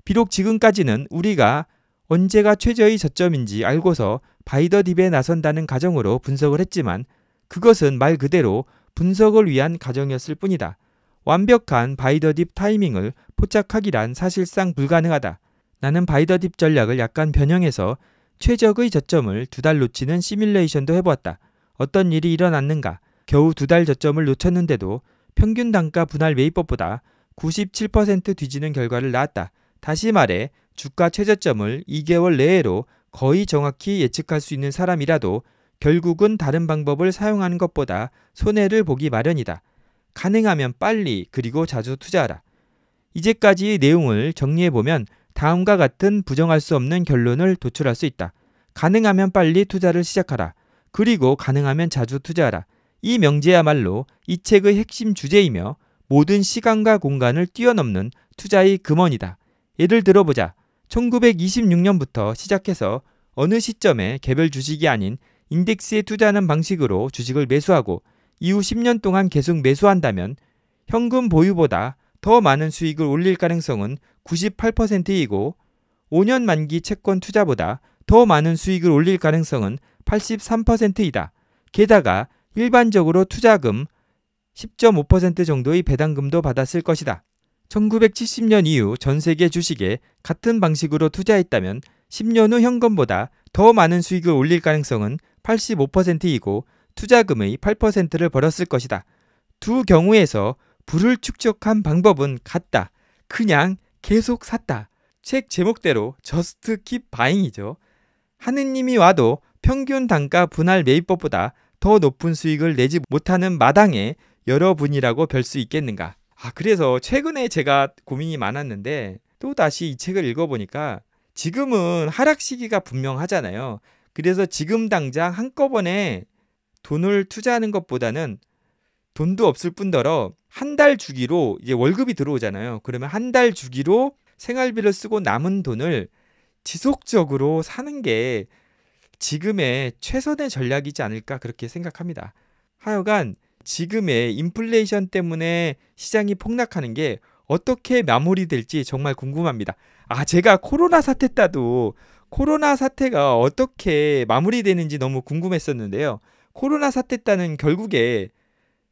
A: 비록 지금까지는 우리가 언제가 최저의 저점인지 알고서 바이더딥에 나선다는 가정으로 분석을 했지만 그것은 말 그대로 분석을 위한 가정이었을 뿐이다. 완벽한 바이더딥 타이밍을 포착하기란 사실상 불가능하다. 나는 바이더딥 전략을 약간 변형해서 최적의 저점을 두 달 놓치는 시뮬레이션도 해보았다. 어떤 일이 일어났는가? 겨우 두 달 저점을 놓쳤는데도 평균 단가 분할 매입법보다 97% 뒤지는 결과를 낳았다. 다시 말해 주가 최저점을 2개월 내외로 거의 정확히 예측할 수 있는 사람이라도 결국은 다른 방법을 사용하는 것보다 손해를 보기 마련이다. 가능하면 빨리 그리고 자주 투자하라. 이제까지의 내용을 정리해보면 다음과 같은 부정할 수 없는 결론을 도출할 수 있다. 가능하면 빨리 투자를 시작하라. 그리고 가능하면 자주 투자하라. 이 명제야말로 이 책의 핵심 주제이며 모든 시간과 공간을 뛰어넘는 투자의 근원이다 예를 들어보자. 1926년부터 시작해서 어느 시점에 개별 주식이 아닌 인덱스에 투자하는 방식으로 주식을 매수하고 이후 10년 동안 계속 매수한다면 현금 보유보다 더 많은 수익을 올릴 가능성은 98%이고 5년 만기 채권 투자보다 더 많은 수익을 올릴 가능성은 83%이다. 게다가 일반적으로 투자금 10.5% 정도의 배당금도 받았을 것이다. 1970년 이후 전 세계 주식에 같은 방식으로 투자했다면 10년 후 현금보다 더 많은 수익을 올릴 가능성은 85%이고 투자금의 8%를 벌었을 것이다. 두 경우에서 불을 축적한 방법은 같다. 그냥 계속 샀다. 책 제목대로 저스트 킵바잉이죠 하느님이 와도 평균 단가 분할 매입법보다 더 높은 수익을 내지 못하는 마당에 여러분이라고 별 수 있겠는가. 아, 그래서 최근에 제가 고민이 많았는데 또다시 이 책을 읽어보니까 지금은 하락 시기가 분명하잖아요. 그래서 지금 당장 한꺼번에 돈을 투자하는 것보다는 돈도 없을 뿐더러 한 달 주기로 이제 월급이 들어오잖아요. 그러면 한 달 주기로 생활비를 쓰고 남은 돈을 지속적으로 사는 게 지금의 최선의 전략이지 않을까 그렇게 생각합니다. 하여간 지금의 인플레이션 때문에 시장이 폭락하는 게 어떻게 마무리될지 정말 궁금합니다. 아, 제가 코로나 사태 때도 코로나 사태가 어떻게 마무리되는지 너무 궁금했었는데요. 코로나 사태 때는 결국에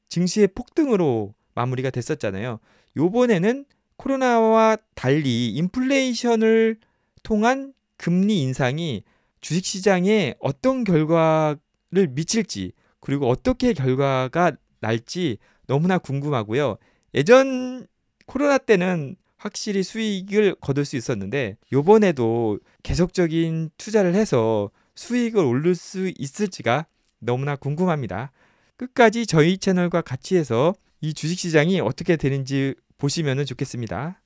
A: 증시의 폭등으로 마무리가 됐었잖아요. 요번에는 코로나와 달리 인플레이션을 통한 금리 인상이 주식시장에 어떤 결과를 미칠지 그리고 어떻게 결과가 날지 너무나 궁금하고요. 예전 코로나 때는 확실히 수익을 거둘 수 있었는데 요번에도 계속적인 투자를 해서 수익을 올릴 수 있을지가 너무나 궁금합니다. 끝까지 저희 채널과 같이 해서 이 주식시장이 어떻게 되는지 보시면 좋겠습니다.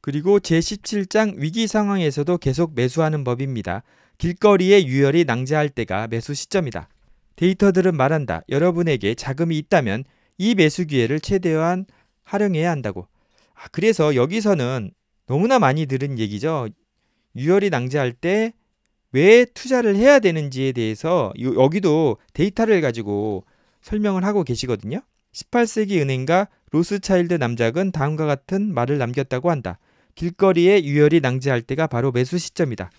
A: 그리고 제17장 위기 상황에서도 계속 매수하는 법입니다. 길거리에 유혈이 낭자할 때가 매수 시점이다. 데이터들은 말한다. 여러분에게 자금이 있다면 이 매수 기회를 최대한 활용해야 한다고. 아, 그래서 여기서는 너무나 많이 들은 얘기죠. 유혈이 낭자할 때왜 투자를 해야 되는지에 대해서 여기도 데이터를 가지고 설명을 하고 계시거든요. 18세기 은행가 로스차일드 남작은 다음과 같은 말을 남겼다고 한다. 길거리에 유혈이 낭자할 때가 바로 매수 시점이다.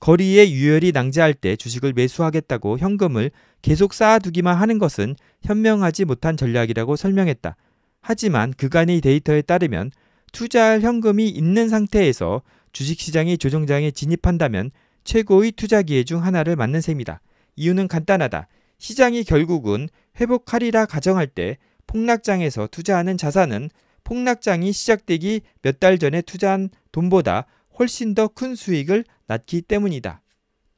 A: 거리에 유혈이 낭자할 때 주식을 매수하겠다고 현금을 계속 쌓아두기만 하는 것은 현명하지 못한 전략이라고 설명했다. 하지만 그간의 데이터에 따르면 투자할 현금이 있는 상태에서 주식시장이 조정장에 진입한다면 최고의 투자 기회 중 하나를 맞는 셈이다. 이유는 간단하다. 시장이 결국은 회복하리라 가정할 때 폭락장에서 투자하는 자산은 폭락장이 시작되기 몇 달 전에 투자한 돈보다 훨씬 더 큰 수익을 낳기 때문이다.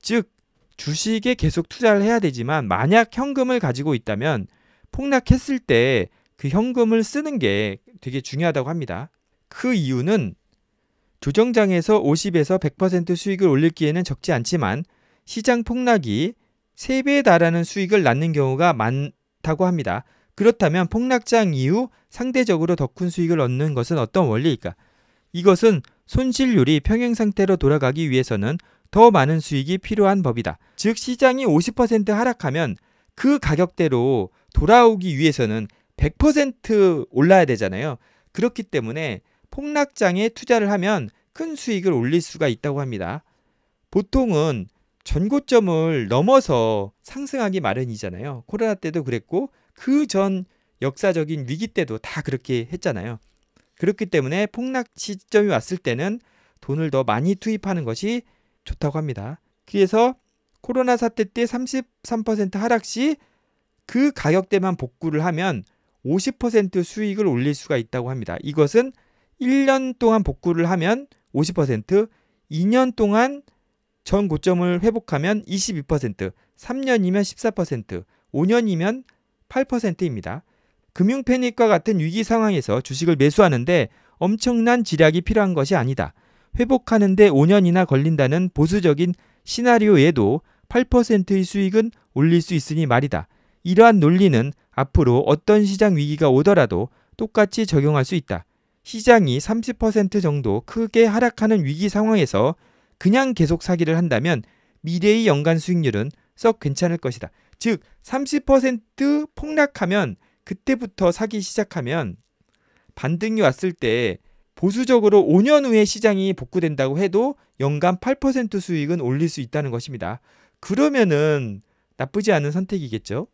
A: 즉, 주식에 계속 투자를 해야 되지만 만약 현금을 가지고 있다면 폭락했을 때 그 현금을 쓰는 게 되게 중요하다고 합니다. 그 이유는 조정장에서 50에서 100% 수익을 올리기에는 적지 않지만 시장 폭락이 3배에 달하는 수익을 낳는 경우가 많다고 합니다. 그렇다면 폭락장 이후 상대적으로 더 큰 수익을 얻는 것은 어떤 원리일까? 이것은 손실률이 평행 상태로 돌아가기 위해서는 더 많은 수익이 필요한 법이다. 즉 시장이 50% 하락하면 그 가격대로 돌아오기 위해서는 100% 올라야 되잖아요. 그렇기 때문에 폭락장에 투자를 하면 큰 수익을 올릴 수가 있다고 합니다. 보통은 전고점을 넘어서 상승하기 마련이잖아요. 코로나 때도 그랬고 그 전 역사적인 위기 때도 다 그렇게 했잖아요. 그렇기 때문에 폭락 시점이 왔을 때는 돈을 더 많이 투입하는 것이 좋다고 합니다. 그래서 코로나 사태 때 33% 하락 시 그 가격대만 복구를 하면 50% 수익을 올릴 수가 있다고 합니다. 이것은 1년 동안 복구를 하면 50%, 2년 동안 전 고점을 회복하면 22%, 3년이면 14%, 5년이면 8%입니다. 금융 패닉과 같은 위기 상황에서 주식을 매수하는데 엄청난 지략이 필요한 것이 아니다. 회복하는데 5년이나 걸린다는 보수적인 시나리오에도 8%의 수익은 올릴 수 있으니 말이다. 이러한 논리는 앞으로 어떤 시장 위기가 오더라도 똑같이 적용할 수 있다. 시장이 30% 정도 크게 하락하는 위기 상황에서 그냥 계속 사기를 한다면 미래의 연간 수익률은 썩 괜찮을 것이다. 즉, 30% 폭락하면 그때부터 사기 시작하면 반등이 왔을 때 보수적으로 5년 후에 시장이 복구된다고 해도 연간 8% 수익은 올릴 수 있다는 것입니다. 그러면은 나쁘지 않은 선택이겠죠.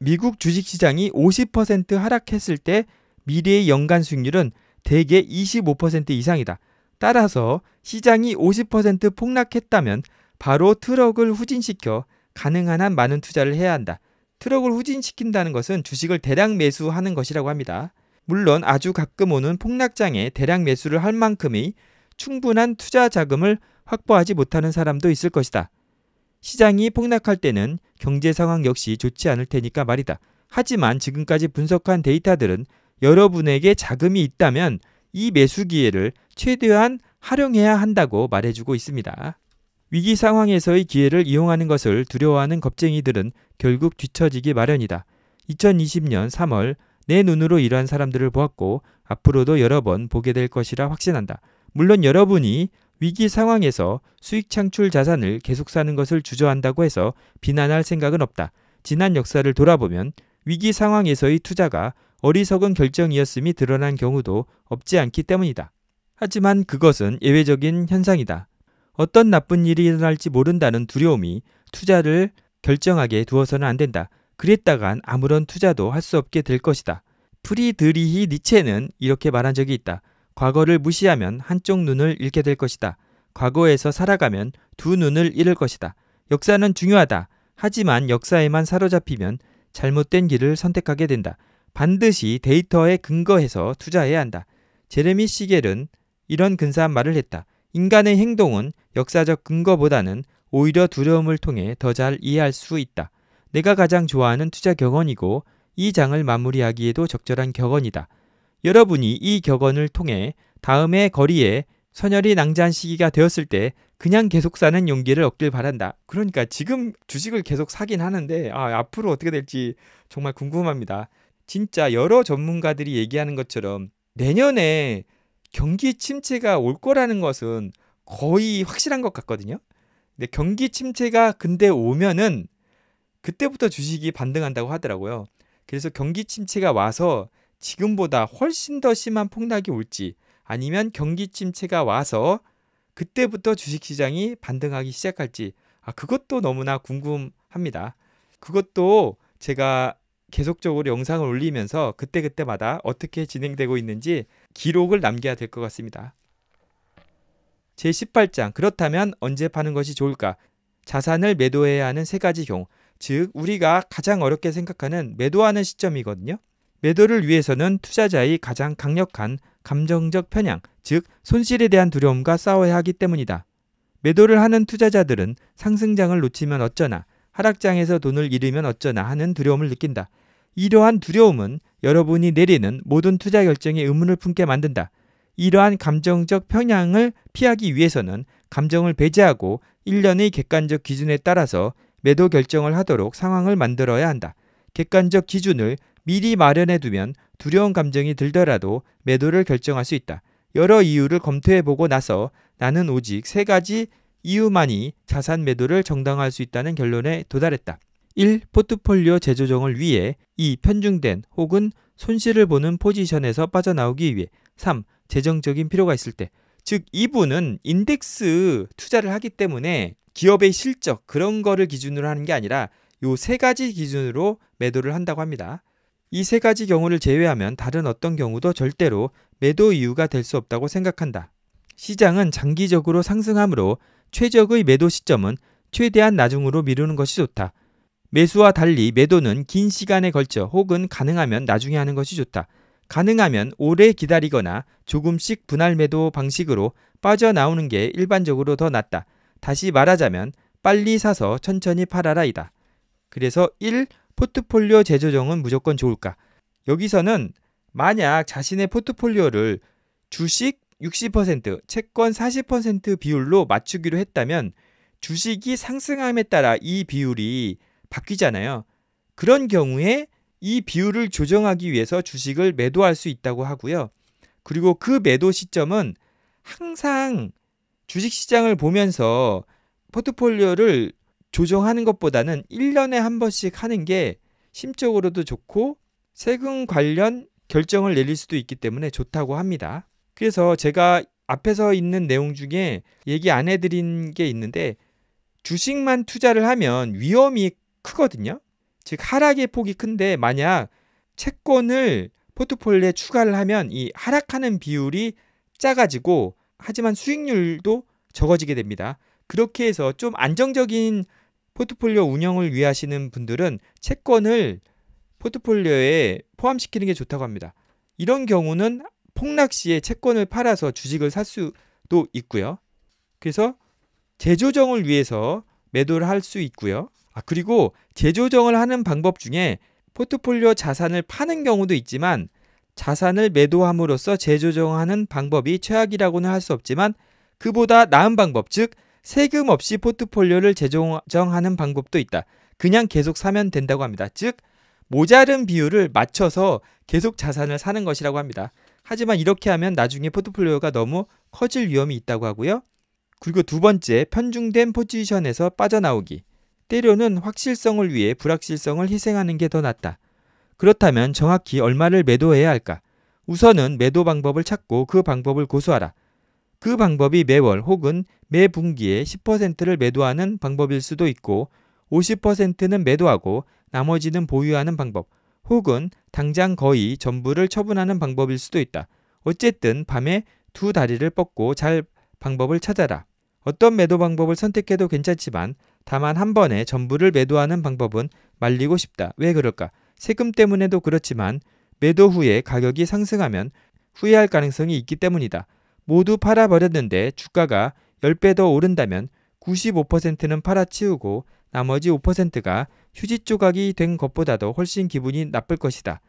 A: 미국 주식시장이 50% 하락했을 때 미래의 연간 수익률은 대개 25% 이상이다. 따라서 시장이 50% 폭락했다면 바로 트럭을 후진시켜 가능한 한 많은 투자를 해야 한다. 트럭을 후진시킨다는 것은 주식을 대량 매수하는 것이라고 합니다. 물론 아주 가끔 오는 폭락장에 대량 매수를 할 만큼의 충분한 투자 자금을 확보하지 못하는 사람도 있을 것이다. 시장이 폭락할 때는 경제 상황 역시 좋지 않을 테니까 말이다. 하지만 지금까지 분석한 데이터들은 여러분에게 자금이 있다면 이 매수 기회를 최대한 활용해야 한다고 말해주고 있습니다. 위기 상황에서의 기회를 이용하는 것을 두려워하는 겁쟁이들은 결국 뒤처지기 마련이다. 2020년 3월 내 눈으로 이러한 사람들을 보았고 앞으로도 여러 번 보게 될 것이라 확신한다. 물론 여러분이 위기 상황에서 수익 창출 자산을 계속 사는 것을 주저한다고 해서 비난할 생각은 없다. 지난 역사를 돌아보면 위기 상황에서의 투자가 어리석은 결정이었음이 드러난 경우도 없지 않기 때문이다. 하지만 그것은 예외적인 현상이다. 어떤 나쁜 일이 일어날지 모른다는 두려움이 투자를 결정하게 두어서는 안 된다. 그랬다간 아무런 투자도 할 수 없게 될 것이다. 프리드리히 니체는 이렇게 말한 적이 있다. 과거를 무시하면 한쪽 눈을 잃게 될 것이다. 과거에서 살아가면 두 눈을 잃을 것이다. 역사는 중요하다. 하지만 역사에만 사로잡히면 잘못된 길을 선택하게 된다. 반드시 데이터에 근거해서 투자해야 한다. 제레미 시겔은 이런 근사한 말을 했다. 인간의 행동은 역사적 근거보다는 오히려 두려움을 통해 더 잘 이해할 수 있다. 내가 가장 좋아하는 투자 격언이고 이 장을 마무리하기에도 적절한 격언이다. 여러분이 이 격언을 통해 다음의 거리에 선열이 낭자한 시기가 되었을 때 그냥 계속 사는 용기를 얻길 바란다. 그러니까 지금 주식을 계속 사긴 하는데 아, 앞으로 어떻게 될지 정말 궁금합니다. 진짜 여러 전문가들이 얘기하는 것처럼 내년에 경기 침체가 올 거라는 것은 거의 확실한 것 같거든요. 근데 경기 침체가 근데 오면은 그때부터 주식이 반등한다고 하더라고요. 그래서 경기 침체가 와서 지금보다 훨씬 더 심한 폭락이 올지 아니면 경기 침체가 와서 그때부터 주식시장이 반등하기 시작할지 아, 그것도 너무나 궁금합니다. 그것도 제가 계속적으로 영상을 올리면서 그때그때마다 어떻게 진행되고 있는지 기록을 남겨야 될 것 같습니다. 제18장 그렇다면 언제 파는 것이 좋을까? 자산을 매도해야 하는 세 가지 경우 즉 우리가 가장 어렵게 생각하는 매도하는 시점이거든요. 매도를 위해서는 투자자의 가장 강력한 감정적 편향, 즉 손실에 대한 두려움과 싸워야 하기 때문이다. 매도를 하는 투자자들은 상승장을 놓치면 어쩌나, 하락장에서 돈을 잃으면 어쩌나 하는 두려움을 느낀다. 이러한 두려움은 여러분이 내리는 모든 투자 결정에 의문을 품게 만든다. 이러한 감정적 편향을 피하기 위해서는 감정을 배제하고 1년의 객관적 기준에 따라서 매도 결정을 하도록 상황을 만들어야 한다. 객관적 기준을 미리 마련해 두면 두려운 감정이 들더라도 매도를 결정할 수 있다. 여러 이유를 검토해 보고 나서 나는 오직 세 가지 이유만이 자산 매도를 정당화할 수 있다는 결론에 도달했다. 1. 포트폴리오 재조정을 위해 2. 편중된 혹은 손실을 보는 포지션에서 빠져나오기 위해 3. 재정적인 필요가 있을 때 즉 이분은 인덱스 투자를 하기 때문에 기업의 실적 그런 거를 기준으로 하는 게 아니라 요 세 가지 기준으로 매도를 한다고 합니다. 이 세 가지 경우를 제외하면 다른 어떤 경우도 절대로 매도 이유가 될 수 없다고 생각한다. 시장은 장기적으로 상승하므로 최적의 매도 시점은 최대한 나중으로 미루는 것이 좋다. 매수와 달리 매도는 긴 시간에 걸쳐 혹은 가능하면 나중에 하는 것이 좋다. 가능하면 오래 기다리거나 조금씩 분할 매도 방식으로 빠져나오는 게 일반적으로 더 낫다. 다시 말하자면 빨리 사서 천천히 팔아라이다. 그래서 1. 포트폴리오 재조정은 무조건 좋을까? 여기서는 만약 자신의 포트폴리오를 주식 60%, 채권 40% 비율로 맞추기로 했다면 주식이 상승함에 따라 이 비율이 바뀌잖아요. 그런 경우에 이 비율을 조정하기 위해서 주식을 매도할 수 있다고 하고요. 그리고 그 매도 시점은 항상 주식 시장을 보면서 포트폴리오를 조정하는 것보다는 1년에 한 번씩 하는 게 심적으로도 좋고 세금 관련 결정을 내릴 수도 있기 때문에 좋다고 합니다. 그래서 제가 앞에서 있는 내용 중에 얘기 안 해드린 게 있는데 주식만 투자를 하면 위험이 크거든요. 즉 하락의 폭이 큰데 만약 채권을 포트폴리오에 추가를 하면 이 하락하는 비율이 작아지고 하지만 수익률도 적어지게 됩니다. 그렇게 해서 좀 안정적인 포트폴리오 운영을 위 하시는 분들은 채권을 포트폴리오에 포함시키는 게 좋다고 합니다. 이런 경우는 폭락 시에 채권을 팔아서 주식을 살 수도 있고요. 그래서 재조정을 위해서 매도를 할 수 있고요. 아, 그리고 재조정을 하는 방법 중에 포트폴리오 자산을 파는 경우도 있지만 자산을 매도함으로써 재조정하는 방법이 최악이라고는 할 수 없지만 그보다 나은 방법, 즉 세금 없이 포트폴리오를 재조정하는 방법도 있다. 그냥 계속 사면 된다고 합니다. 즉 모자른 비율을 맞춰서 계속 자산을 사는 것이라고 합니다. 하지만 이렇게 하면 나중에 포트폴리오가 너무 커질 위험이 있다고 하고요. 그리고 두 번째, 편중된 포지션에서 빠져나오기. 때로는 확실성을 위해 불확실성을 희생하는 게 더 낫다. 그렇다면 정확히 얼마를 매도해야 할까? 우선은 매도 방법을 찾고 그 방법을 고수하라. 그 방법이 매월 혹은 매 분기에 10%를 매도하는 방법일 수도 있고 50%는 매도하고 나머지는 보유하는 방법 혹은 당장 거의 전부를 처분하는 방법일 수도 있다. 어쨌든 밤에 두 다리를 뻗고 잘 방법을 찾아라. 어떤 매도 방법을 선택해도 괜찮지만 다만 한 번에 전부를 매도하는 방법은 말리고 싶다. 왜 그럴까? 세금 때문에도 그렇지만 매도 후에 가격이 상승하면 후회할 가능성이 있기 때문이다. 모두 팔아버렸는데 주가가 10배 더 오른다면 95%는 팔아치우고 나머지 5%가 휴지 조각이 된 것보다도 훨씬 기분이 나쁠 것이다.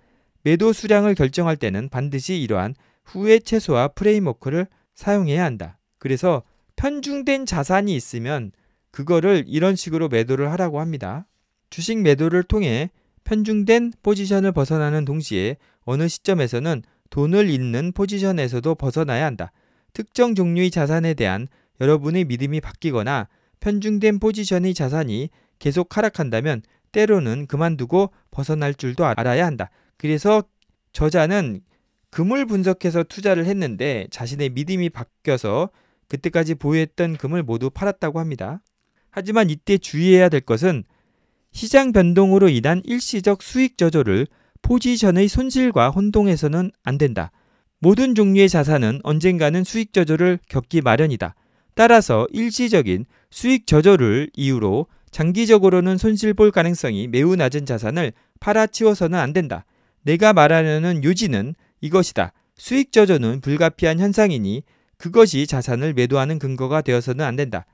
A: 매도 수량을 결정할 때는 반드시 이러한 후회 최소화 프레임워크를 사용해야 한다. 그래서 편중된 자산이 있으면 그거를 이런 식으로 매도를 하라고 합니다. 주식 매도를 통해 편중된 포지션을 벗어나는 동시에 어느 시점에서는 돈을 잃는 포지션에서도 벗어나야 한다. 특정 종류의 자산에 대한 여러분의 믿음이 바뀌거나 편중된 포지션의 자산이 계속 하락한다면 때로는 그만두고 벗어날 줄도 알아야 한다. 그래서 저자는 금을 분석해서 투자를 했는데 자신의 믿음이 바뀌어서 그때까지 보유했던 금을 모두 팔았다고 합니다. 하지만 이때 주의해야 될 것은 시장 변동으로 인한 일시적 수익 저조를 포지션의 손실과 혼동해서는 안 된다. 모든 종류의 자산은 언젠가는 수익 저조를 겪기 마련이다. 따라서 일시적인 수익 저조를 이유로 장기적으로는 손실 볼 가능성이 매우 낮은 자산을 팔아치워서는 안 된다. 내가 말하려는 요지는 이것이다. 수익 저조는 불가피한 현상이니 그것이 자산을 매도하는 근거가 되어서는 안 된다.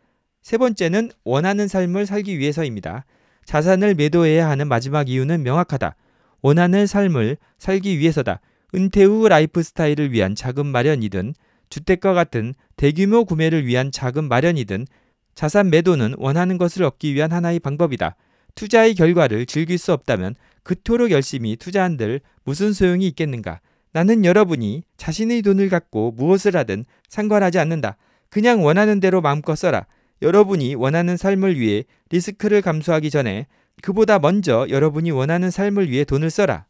A: 세 번째는 원하는 삶을 살기 위해서입니다. 자산을 매도해야 하는 마지막 이유는 명확하다. 원하는 삶을 살기 위해서다. 은퇴 후 라이프 스타일을 위한 자금 마련이든 주택과 같은 대규모 구매를 위한 자금 마련이든 자산 매도는 원하는 것을 얻기 위한 하나의 방법이다. 투자의 결과를 즐길 수 없다면 그토록 열심히 투자한들 무슨 소용이 있겠는가? 나는 여러분이 자신의 돈을 갖고 무엇을 하든 상관하지 않는다. 그냥 원하는 대로 마음껏 써라. 여러분이 원하는 삶을 위해 리스크를 감수하기 전에 그보다 먼저 여러분이 원하는 삶을 위해 돈을 써라.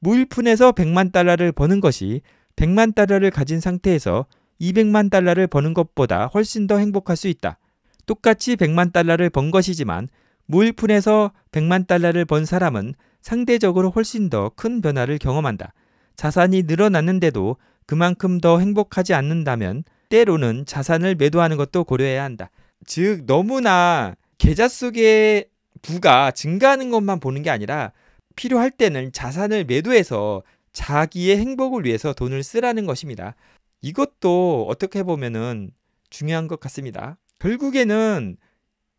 A: 무일푼에서 100만 달러를 버는 것이 100만 달러를 가진 상태에서 200만 달러를 버는 것보다 훨씬 더 행복할 수 있다. 똑같이 100만 달러를 번 것이지만 무일푼에서 100만 달러를 번 사람은 상대적으로 훨씬 더 큰 변화를 경험한다. 자산이 늘어났는데도 그만큼 더 행복하지 않는다면 때로는 자산을 매도하는 것도 고려해야 한다. 즉 너무나 계좌 속의 부가 증가하는 것만 보는 게 아니라 필요할 때는 자산을 매도해서 자기의 행복을 위해서 돈을 쓰라는 것입니다. 이것도 어떻게 보면은 중요한 것 같습니다. 결국에는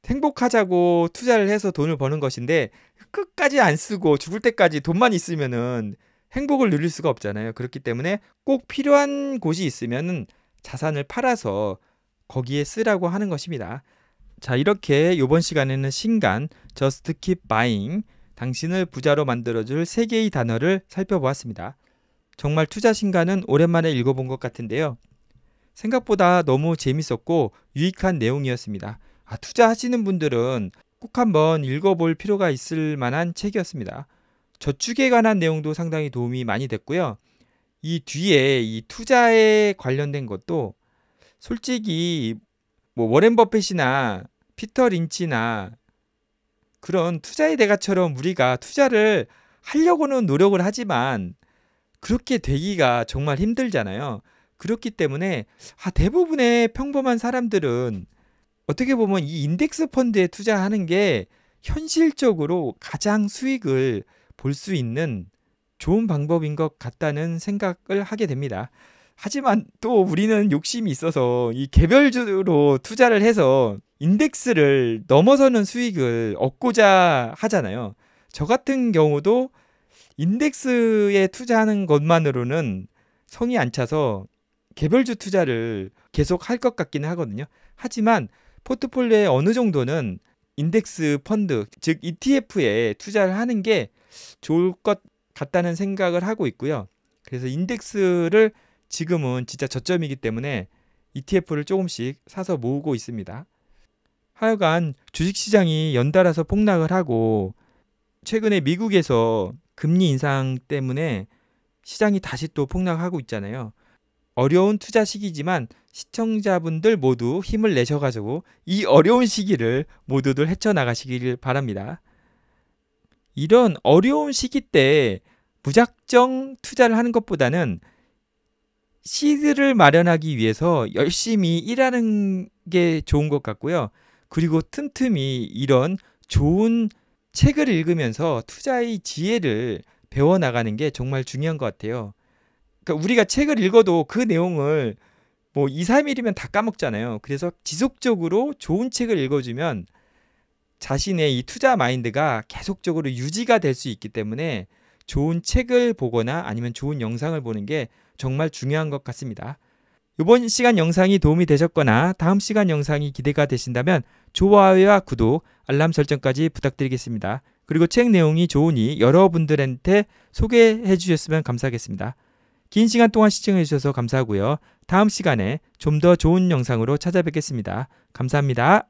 A: 행복하자고 투자를 해서 돈을 버는 것인데 끝까지 안 쓰고 죽을 때까지 돈만 있으면은 행복을 누릴 수가 없잖아요. 그렇기 때문에 꼭 필요한 곳이 있으면은 자산을 팔아서 거기에 쓰라고 하는 것입니다. 자, 이렇게 이번 시간에는 신간, just keep buying, 당신을 부자로 만들어줄 세 개의 단어를 살펴보았습니다. 정말 투자 신간은 오랜만에 읽어본 것 같은데요. 생각보다 너무 재밌었고 유익한 내용이었습니다. 아, 투자하시는 분들은 꼭 한번 읽어볼 필요가 있을 만한 책이었습니다. 저축에 관한 내용도 상당히 도움이 많이 됐고요. 이 뒤에 이 투자에 관련된 것도 솔직히 뭐 워렌 버핏이나 피터 린치나 그런 투자의 대가처럼 우리가 투자를 하려고는 노력을 하지만 그렇게 되기가 정말 힘들잖아요. 그렇기 때문에 아, 대부분의 평범한 사람들은 어떻게 보면 이 인덱스 펀드에 투자하는 게 현실적으로 가장 수익을 볼 수 있는 좋은 방법인 것 같다는 생각을 하게 됩니다. 하지만 또 우리는 욕심이 있어서 이 개별주로 투자를 해서 인덱스를 넘어서는 수익을 얻고자 하잖아요. 저 같은 경우도 인덱스에 투자하는 것만으로는 성이 안 차서 개별주 투자를 계속 할 것 같기는 하거든요. 하지만 포트폴리오의 어느 정도는 인덱스 펀드, 즉 ETF에 투자를 하는 게 좋을 것 같다는 생각을 하고 있고요. 그래서 인덱스를 지금은 진짜 저점이기 때문에 ETF를 조금씩 사서 모으고 있습니다. 하여간 주식시장이 연달아서 폭락을 하고 최근에 미국에서 금리 인상 때문에 시장이 다시 또 폭락하고 있잖아요. 어려운 투자 시기지만 시청자분들 모두 힘을 내셔가지고 이 어려운 시기를 모두들 헤쳐나가시길 바랍니다. 이런 어려운 시기 때 무작정 투자를 하는 것보다는 시드를 마련하기 위해서 열심히 일하는 게 좋은 것 같고요. 그리고 틈틈이 이런 좋은 책을 읽으면서 투자의 지혜를 배워나가는 게 정말 중요한 것 같아요. 그러니까 우리가 책을 읽어도 그 내용을 뭐 2, 3일이면 다 까먹잖아요. 그래서 지속적으로 좋은 책을 읽어주면 자신의 이 투자 마인드가 계속적으로 유지가 될 수 있기 때문에 좋은 책을 보거나 아니면 좋은 영상을 보는 게 정말 중요한 것 같습니다. 이번 시간 영상이 도움이 되셨거나 다음 시간 영상이 기대가 되신다면 좋아요와 구독, 알람 설정까지 부탁드리겠습니다. 그리고 책 내용이 좋으니 여러분들한테 소개해 주셨으면 감사하겠습니다. 긴 시간 동안 시청해 주셔서 감사하고요. 다음 시간에 좀 더 좋은 영상으로 찾아뵙겠습니다. 감사합니다.